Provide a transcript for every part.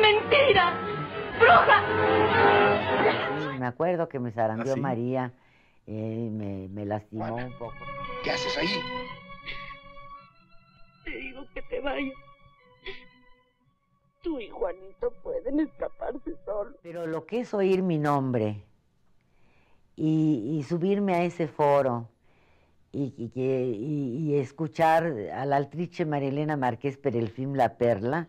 ¡Mentira! ¡Bruja! me acuerdo que me zarandeó ¿Ah, María y eh, me, lastimó un poco. ¿Qué haces ahí? Te digo que te vayas. Tú y Juanito pueden escaparse solos. Pero lo que es oír mi nombre y, subirme a ese foro y, y, y escuchar a la Márquez Marilena el film La Perla,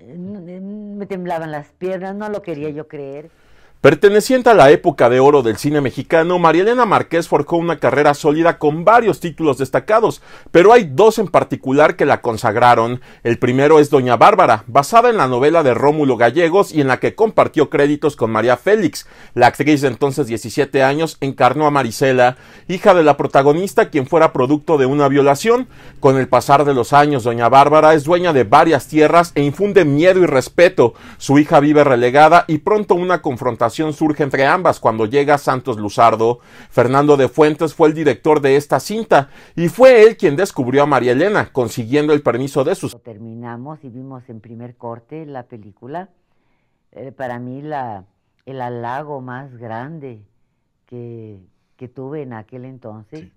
eh, eh, me temblaban las piernas, no lo quería yo creer. Perteneciente a la época de oro del cine mexicano, María Elena Márquez forjó una carrera sólida con varios títulos destacados, pero hay dos en particular que la consagraron. El primero es Doña Bárbara, basada en la novela de Rómulo Gallegos y en la que compartió créditos con María Félix. La actriz de entonces 17 años encarnó a Marisela, hija de la protagonista quien fuera producto de una violación. Con el pasar de los años, Doña Bárbara es dueña de varias tierras e infunde miedo y respeto. Su hija vive relegada y pronto una confrontación surge entre ambas cuando llega Santos Luzardo. Fernando de Fuentes fue el director de esta cinta y fue él quien descubrió a María Elena, consiguiendo el permiso de sus. Terminamos y vimos en primer corte la película. Eh, para mí la, el halago más grande que, tuve en aquel entonces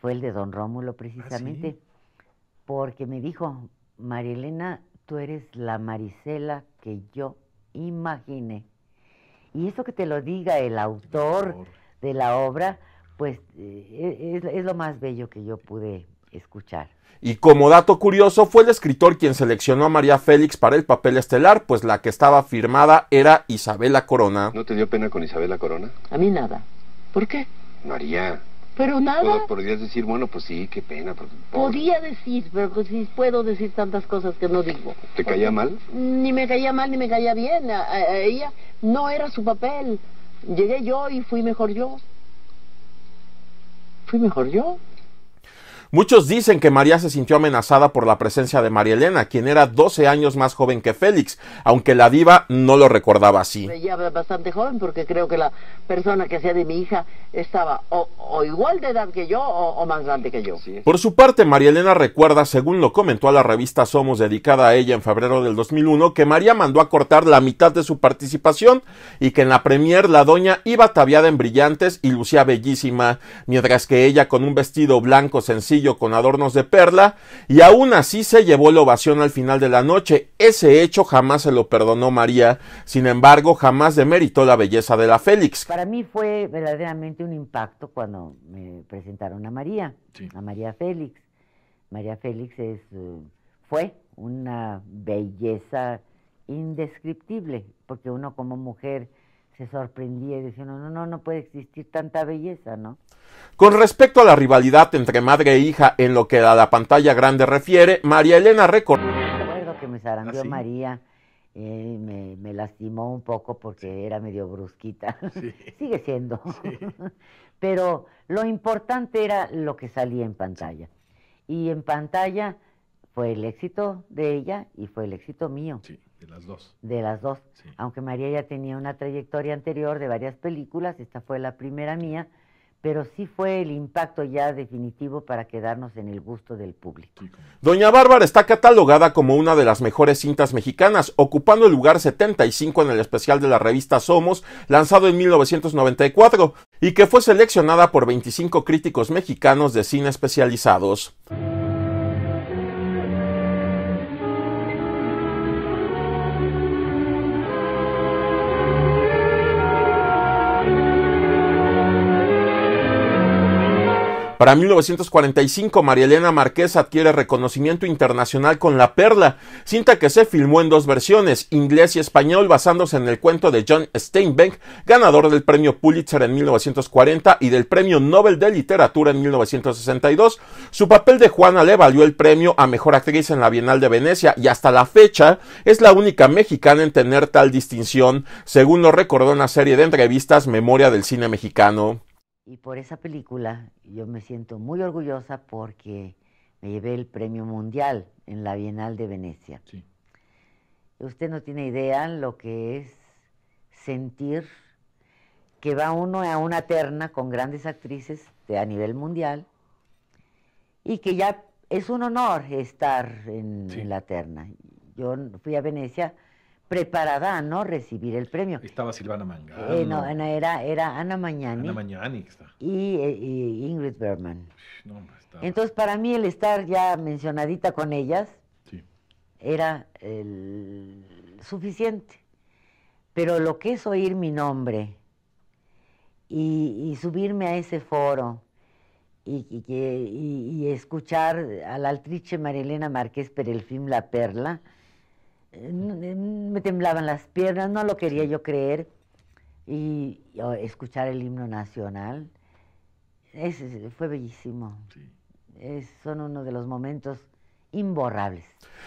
fue el de don Rómulo precisamente, ah, porque me dijo, María Elena, tú eres la Marisela que yo imaginé. Y eso que te lo diga el autor de la obra, pues eh, es, es lo más bello que yo pude escuchar. Y como dato curioso, fue el escritor quien seleccionó a María Félix para el papel estelar, pues la que estaba firmada era Isabela Corona. ¿No te dio pena con Isabela Corona? A mí nada. ¿Por qué? María, pero nada. podrías decir, bueno, pues sí, qué pena. Podía decir, pero pues, puedo decir tantas cosas que no digo. ¿Te caía mal? Ni me caía mal, ni me caía bien. ella no era su papel. Llegué yo y fui mejor yo. Fui mejor yo. Muchos dicen que María se sintió amenazada por la presencia de María Elena, quien era 12 años más joven que Félix, aunque la diva no lo recordaba así. Ella era bastante joven porque creo que la persona que hacía de mi hija estaba o, igual de edad que yo o, más grande que yo. Por su parte, María Elena recuerda, según lo comentó a la revista Somos dedicada a ella en febrero del 2001, que María mandó a cortar la mitad de su participación y que en la premier la doña iba ataviada en brillantes y lucía bellísima, mientras que ella con un vestido blanco sencillo con adornos de perla, y aún así se llevó la ovación al final de la noche. Ese hecho jamás se lo perdonó María, sin embargo, jamás demeritó la belleza de la Félix. Para mí fue verdaderamente un impacto cuando me presentaron a María, a María Félix. María Félix es, eh, fue una belleza indescriptible, porque uno como mujer se sorprendía y decía, no, no, no, puede existir tanta belleza, ¿no? Con respecto a la rivalidad entre madre e hija en lo que a la pantalla grande refiere, María Elena recordó... Recuerdo que me zarandeó ¿Ah, María, eh, me, me, lastimó un poco porque era medio brusquita. Sigue siendo. Pero lo importante era lo que salía en pantalla. Y en pantalla fue el éxito de ella y fue el éxito mío. De las dos. De las dos. Aunque María ya tenía una trayectoria anterior de varias películas, esta fue la primera mía, pero sí fue el impacto ya definitivo para quedarnos en el gusto del público. Doña Bárbara está catalogada como una de las mejores cintas mexicanas, ocupando el lugar 75 en el especial de la revista Somos, lanzado en 1994, y que fue seleccionada por 25 críticos mexicanos de cine especializados. Para 1945, María Elena Márquez adquiere reconocimiento internacional con La Perla, cinta que se filmó en dos versiones, inglés y español, basándose en el cuento de John Steinbeck, ganador del premio Pulitzer en 1940 y del premio Nobel de Literatura en 1962. Su papel de Juana le valió el premio a Mejor Actriz en la Bienal de Venecia y hasta la fecha es la única mexicana en tener tal distinción, según lo recordó una serie de entrevistas Memoria del Cine Mexicano. Y por esa película yo me siento muy orgullosa porque me llevé el premio mundial en la Bienal de Venecia. Usted no tiene idea lo que es sentir que va uno a una terna con grandes actrices de, a nivel mundial y que ya es un honor estar en, en la terna. Yo fui a Venecia preparada a no recibir el premio. Estaba Silvana Mangano. Eh, era, Ana Mañani. Ana Mañani eh, Y, Ingrid Berman. Entonces, para mí, el estar ya mencionadita con ellas era suficiente. Pero lo que es oír mi nombre y, subirme a ese foro y, escuchar a la altriche Marilena Márquez por el film La Perla me temblaban las piernas, no lo quería yo creer. Y, oh, escuchar el himno nacional, ese fue bellísimo. son uno de los momentos imborrables.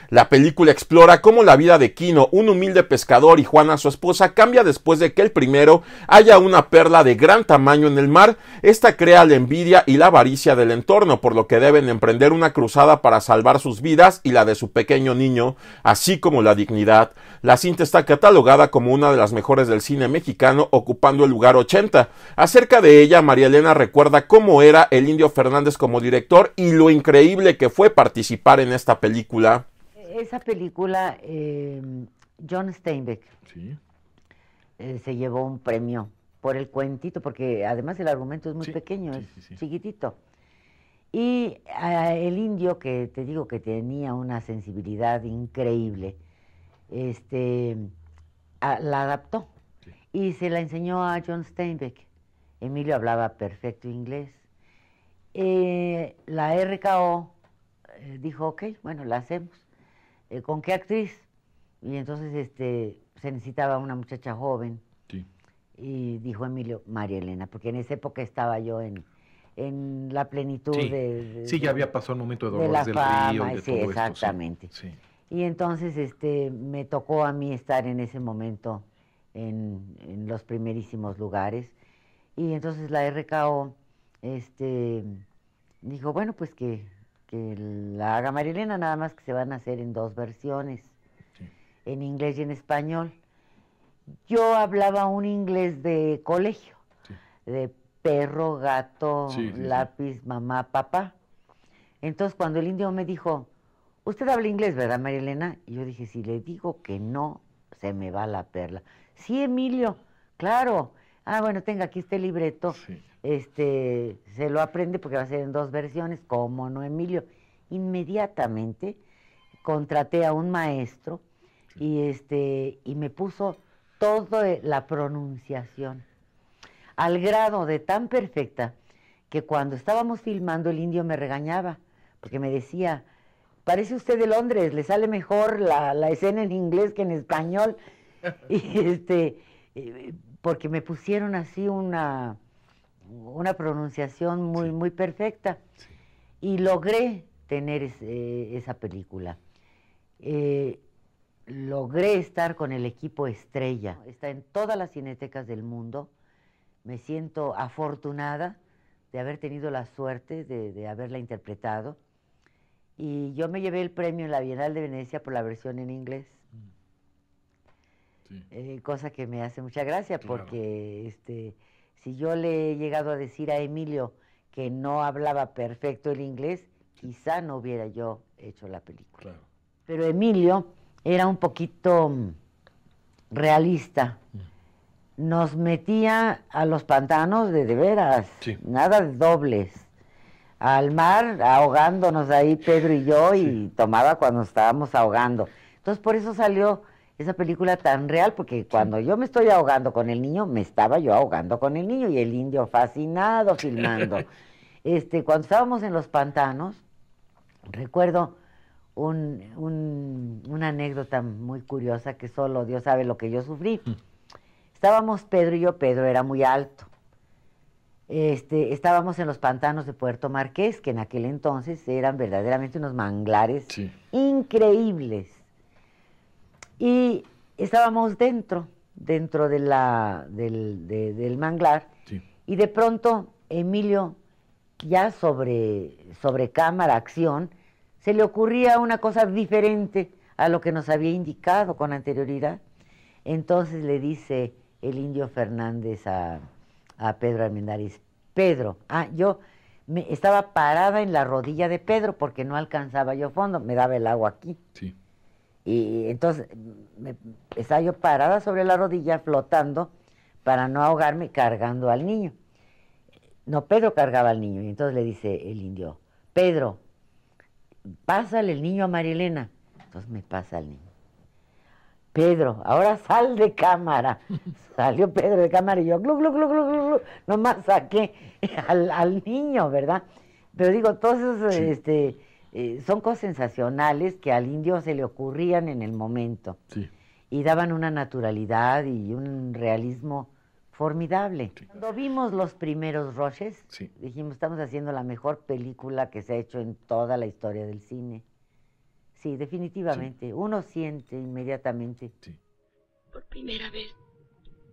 La película explora cómo la vida de Kino, un humilde pescador, y Juana, su esposa, cambia después de que el primero haya una perla de gran tamaño en el mar. Esta crea la envidia y la avaricia del entorno, por lo que deben emprender una cruzada para salvar sus vidas y la de su pequeño niño, así como la dignidad. La cinta está catalogada como una de las mejores del cine mexicano, ocupando el lugar 80. Acerca de ella, María Elena recuerda cómo era el indio Fernández como director y lo increíble que fue participar en esta película? Esa película, eh, John Steinbeck eh, se llevó un premio por el cuentito, porque además el argumento es muy pequeño, es chiquitito. Y ah, el indio, que te digo que tenía una sensibilidad increíble, este, la adaptó y se la enseñó a John Steinbeck. Emilio hablaba perfecto inglés. Eh, la RKO eh, dijo, ok, bueno, la hacemos. Eh, ¿Con qué actriz? Y entonces este, se necesitaba una muchacha joven. Y dijo Emilio, María Elena, porque en esa época estaba yo en, la plenitud de, Sí, ya había pasado el momento de dolor la del exactamente. sí. Y entonces este, me tocó a mí estar en ese momento en, los primerísimos lugares. Y entonces la RKO este, dijo, bueno, pues que que la haga Marilena, nada más que se van a hacer en dos versiones, en inglés y en español. Yo hablaba un inglés de colegio, de perro, gato, lápiz, mamá, papá. Entonces cuando el indio me dijo, usted habla inglés, ¿verdad, Marilena? Y yo dije, si le digo que no, se me va la perla. Sí, Emilio, claro ah, bueno, tenga aquí este libreto, este, se lo aprende porque va a ser en dos versiones, como no, Emilio? Inmediatamente contraté a un maestro y, este, y me puso toda e, la pronunciación, al grado de tan perfecta que cuando estábamos filmando el indio me regañaba, porque me decía, parece usted de Londres, le sale mejor la, la escena en inglés que en español. y este, porque me pusieron así una, una pronunciación muy, muy perfecta. Y logré tener eh, esa película. Eh, logré estar con el equipo estrella. Está en todas las cinetecas del mundo. Me siento afortunada de haber tenido la suerte de, de haberla interpretado. Y yo me llevé el premio en la Bienal de Venecia por la versión en inglés. Eh, cosa que me hace mucha gracia porque este, si yo le he llegado a decir a Emilio que no hablaba perfecto el inglés, quizá no hubiera yo hecho la película. Pero Emilio era un poquito mm, realista. Mm. Nos metía a los pantanos de de veras, nada de dobles. Al mar, ahogándonos ahí Pedro y yo, y tomaba cuando estábamos ahogando. Entonces por eso salió esa película tan real, porque cuando yo me estoy ahogando con el niño, me estaba yo ahogando con el niño y el indio fascinado filmando. este, cuando estábamos en los pantanos, recuerdo una anécdota muy curiosa que solo Dios sabe lo que yo sufrí. Mm. Estábamos Pedro y yo, Pedro era muy alto. Este, estábamos en los pantanos de Puerto Marqués, que en aquel entonces eran verdaderamente unos manglares increíbles y estábamos dentro, dentro del, del manglar. Y de pronto Emilio, ya sobre, sobre cámara, acción, se le ocurría una cosa diferente a lo que nos había indicado con anterioridad. Entonces le dice el indio Fernández a, Pedro Armendariz, Pedro, ah, yo me, estaba parada en la rodilla de Pedro porque no alcanzaba yo fondo, me daba el agua aquí. Sí. Y entonces me, estaba yo parada sobre la rodilla flotando para no ahogarme cargando al niño. No, Pedro cargaba al niño y entonces le dice el indio, Pedro, pásale el niño a Marilena. Entonces me pasa el niño. Pedro, ahora sal de cámara. Salió Pedro de cámara y yo, glu, glu, glu, glu, nomás saqué al, al, niño, ¿verdad? Pero digo, todos esos, este, eh, son cosas sensacionales que al indio se le ocurrían en el momento. Y daban una naturalidad y un realismo formidable. Cuando vimos los primeros Roches, dijimos, estamos haciendo la mejor película que se ha hecho en toda la historia del cine. Sí, definitivamente. Uno siente inmediatamente. Por primera vez,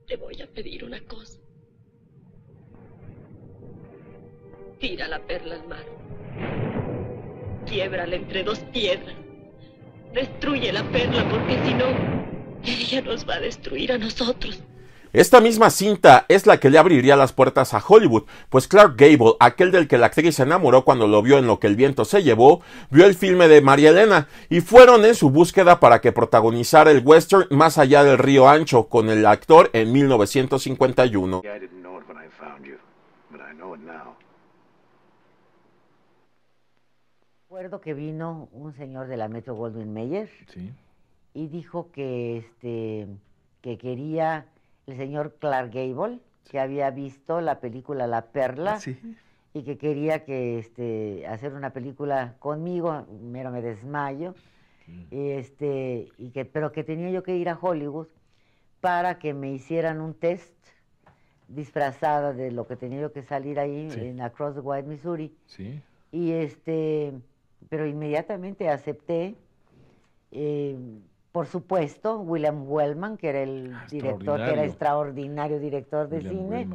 te voy a pedir una cosa. Tira la perla al mar. Quiebrale entre dos piedras. Destruye la perla porque si no, ella nos va a destruir a nosotros. Esta misma cinta es la que le abriría las puertas a Hollywood, pues Clark Gable, aquel del que la actriz se enamoró cuando lo vio en lo que el viento se llevó, vio el filme de María Elena y fueron en su búsqueda para que protagonizara el western Más allá del río ancho con el actor en 1951. recuerdo que vino un señor de la Metro Goldwyn Mayer y dijo que este que quería el señor Clark Gable, que había visto la película La Perla y que quería que este hacer una película conmigo, mero me desmayo. este y que pero que tenía yo que ir a Hollywood para que me hicieran un test disfrazada de lo que tenía yo que salir ahí en Across the White Missouri. Y este pero inmediatamente acepté. Eh, por supuesto, William Wellman, que era el ah, director, que era extraordinario director de cine,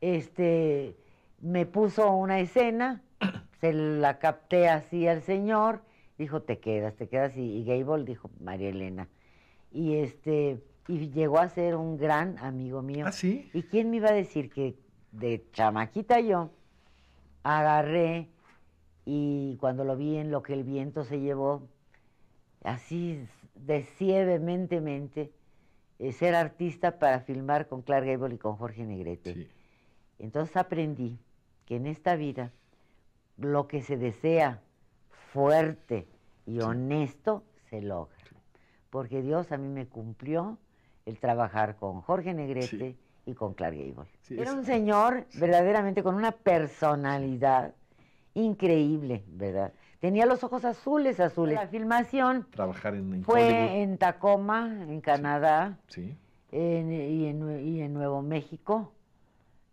este, me puso una escena, se la capté así al señor, dijo, te quedas, te quedas, y, y Gable dijo, María Elena. Y este, y llegó a ser un gran amigo mío. ¿Ah, sí? ¿Y quién me iba a decir que de chamaquita yo agarré y cuando lo vi en lo que el viento se llevó, así desievementemente, eh, ser artista para filmar con Clark Gable y con Jorge Negrete. Entonces aprendí que en esta vida lo que se desea fuerte y honesto se logra. Porque Dios a mí me cumplió el trabajar con Jorge Negrete y con Clark Gable. Era un señor verdaderamente con una personalidad increíble, ¿verdad? Tenía los ojos azules, azules. La filmación Trabajar fue en Tacoma, en Canadá, y, en, Nuevo México.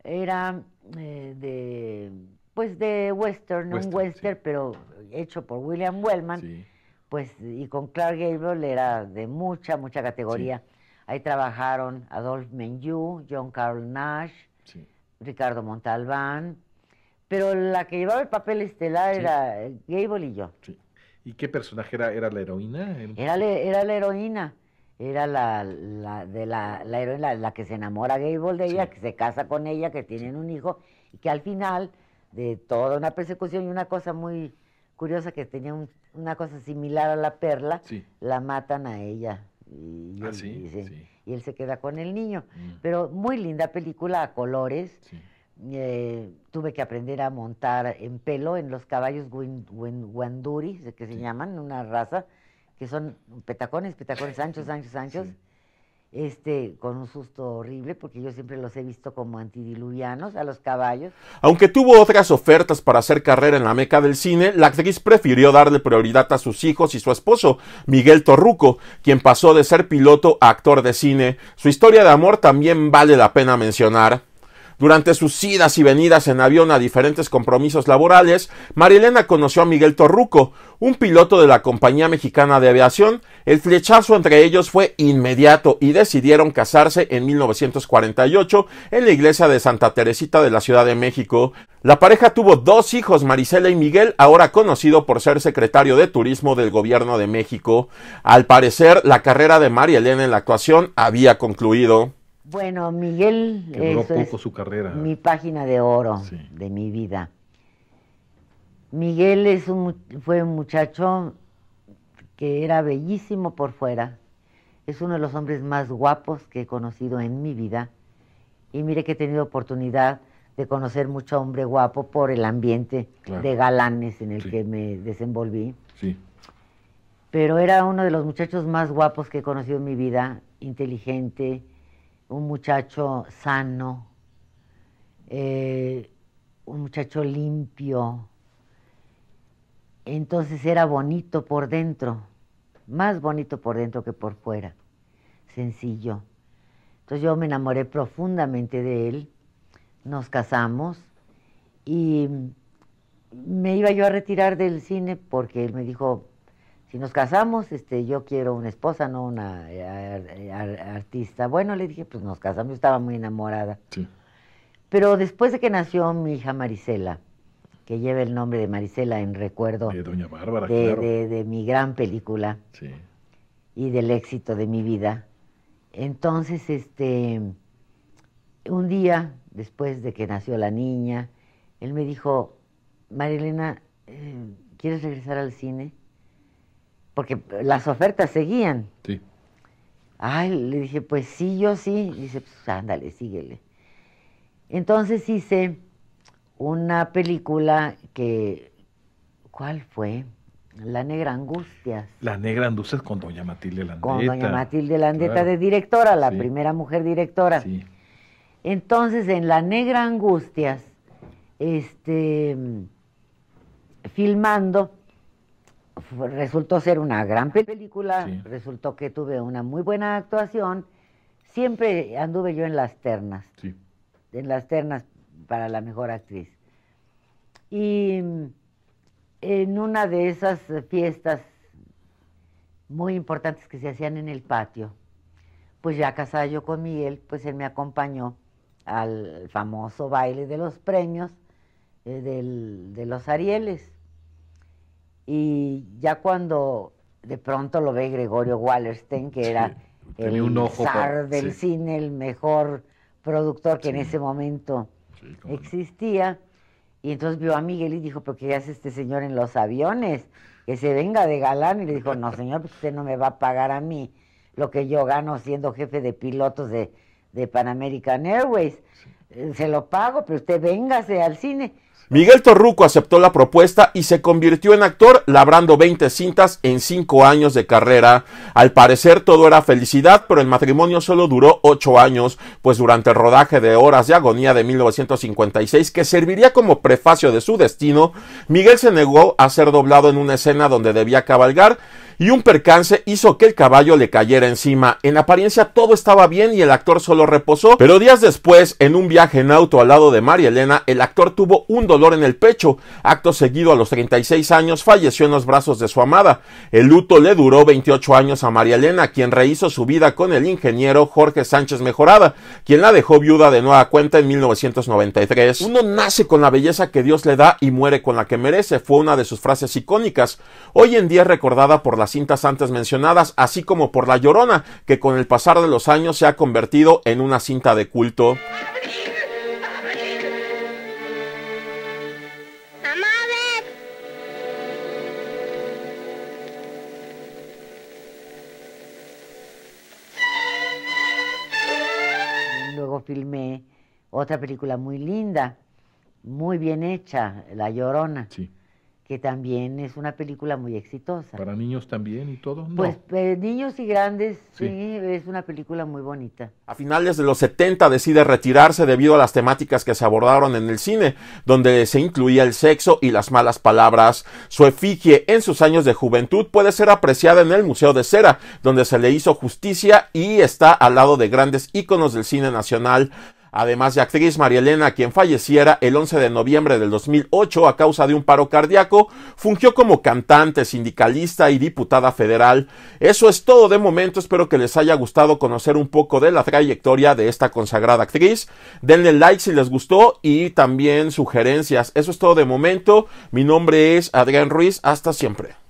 Era eh, de, pues de western, un western, pero hecho por William Wellman. Pues y con Clark Gable era de mucha, mucha categoría. Ahí trabajaron Adolf Menjou, John Carl Nash, Ricardo Montalbán, pero la que llevaba el papel estelar era Gable y yo. ¿Y qué personaje era? ¿Era la heroína? Era, era la heroína. Era la, de la, la heroína, la que se enamora Gable de ella, que se casa con ella, que tienen un hijo, y que al final de toda una persecución y una cosa muy curiosa que tenía una cosa similar a la perla, la matan a ella. Y, ah, él, y, él se queda con el niño. Mm. Pero muy linda película a colores. Eh, tuve que aprender a montar en pelo en los caballos que se llaman, una raza, que son petacones, petacones anchos, anchos, anchos. Este, con un susto horrible, porque yo siempre los he visto como antidiluvianos a los caballos. Aunque tuvo otras ofertas para hacer carrera en la meca del cine, la actriz prefirió darle prioridad a sus hijos y su esposo, Miguel Torruco, quien pasó de ser piloto a actor de cine. Su historia de amor también vale la pena mencionar. Durante sus idas y venidas en avión a diferentes compromisos laborales, Marilena conoció a Miguel Torruco, un piloto de la compañía mexicana de aviación. El flechazo entre ellos fue inmediato y decidieron casarse en 1948 en la iglesia de Santa Teresita de la Ciudad de México. La pareja tuvo dos hijos, Marisela y Miguel, ahora conocido por ser secretario de Turismo del Gobierno de México. Al parecer, la carrera de María Elena en la actuación había concluido. Bueno, Miguel su carrera. Mi página de oro de mi vida. Miguel es fue un muchacho que era bellísimo por fuera. Es uno de los hombres más guapos que he conocido en mi vida. Y mire que he tenido oportunidad de conocer mucho hombre guapo por el ambiente de galanes en el que me desenvolví. Sí. Pero era uno de los muchachos más guapos que he conocido en mi vida, inteligente, un muchacho sano, eh, un muchacho limpio. Entonces era bonito por dentro, más bonito por dentro que por fuera, sencillo. Entonces yo me enamoré profundamente de él, nos casamos y me iba yo a retirar del cine porque él me dijo, si nos casamos, este, yo quiero una esposa, no una eh, eh, artista. Bueno, le dije, pues nos casamos, yo estaba muy enamorada. Sí. Pero después de que nació mi hija Marisela, que lleva el nombre de Marisela en recuerdo de Doña Bárbara, mi gran película y del éxito de mi vida. Entonces, este, un día después de que nació la niña, él me dijo, Marilena, eh, ¿quieres regresar al cine? porque las ofertas seguían. Sí. Ay, le dije, pues sí, yo sí. dice, pues ándale, síguele. Entonces hice una película que, ¿cuál fue? La Negra Angustias. La Negra Angustias con Doña Matilde Landeta. Con Doña Matilde Landeta de directora, la primera mujer directora. Sí. Entonces, en La Negra Angustias, este, mm, filmando, resultó ser una gran película, resultó que tuve una muy buena actuación. Siempre anduve yo en las ternas, en las ternas para la mejor actriz. Y en una de esas fiestas muy importantes que se hacían en el patio, pues ya casada yo con Miguel, pues él me acompañó al famoso baile de los premios eh, de los Arieles. Y ya cuando de pronto lo ve Gregorio Wallerstein, que era el un del cine, el mejor productor que en ese momento existía. Y entonces vio a Miguel y dijo, pero ¿qué hace este señor en los aviones? Que se venga de galán. Y le dijo, no señor, pues usted no me va a pagar a mí lo que yo gano siendo jefe de pilotos de, de Pan American Airways. Eh, se lo pago, pero usted véngase al cine. Miguel Torruco aceptó la propuesta y se convirtió en actor, labrando 20 cintas en 5 años de carrera. Al parecer todo era felicidad, pero el matrimonio solo duró 8 años, pues durante el rodaje de Horas de Agonía de 1956, que serviría como prefacio de su destino, Miguel se negó a ser doblado en una escena donde debía cabalgar, y un percance hizo que el caballo le cayera encima. En apariencia todo estaba bien y el actor solo reposó, pero días después, en un viaje en auto al lado de María Elena, el actor tuvo un dolor en el pecho. Acto seguido, a los 36 años, falleció en los brazos de su amada. El luto le duró 28 años a María Elena, quien rehizo su vida con el ingeniero Jorge Sánchez Mejorada, quien la dejó viuda de nueva cuenta en 1993. Uno nace con la belleza que Dios le da y muere con la que merece, fue una de sus frases icónicas, hoy en día recordada por la cintas antes mencionadas, así como por La Llorona, que con el pasar de los años se ha convertido en una cinta de culto. Luego filmé otra película muy linda, muy bien hecha, La Llorona. Sí que también es una película muy exitosa. ¿Para niños también y todo? Pues eh, niños y grandes, sí. es una película muy bonita. A finales de los 70 decide retirarse debido a las temáticas que se abordaron en el cine, donde se incluía el sexo y las malas palabras. Su efigie en sus años de juventud puede ser apreciada en el Museo de Cera, donde se le hizo justicia y está al lado de grandes íconos del cine nacional además de actriz María Elena, quien falleciera el 11 de noviembre del 2008 a causa de un paro cardíaco, fungió como cantante, sindicalista y diputada federal. Eso es todo de momento, espero que les haya gustado conocer un poco de la trayectoria de esta consagrada actriz. Denle like si les gustó y también sugerencias. Eso es todo de momento. Mi nombre es Adrián Ruiz, hasta siempre.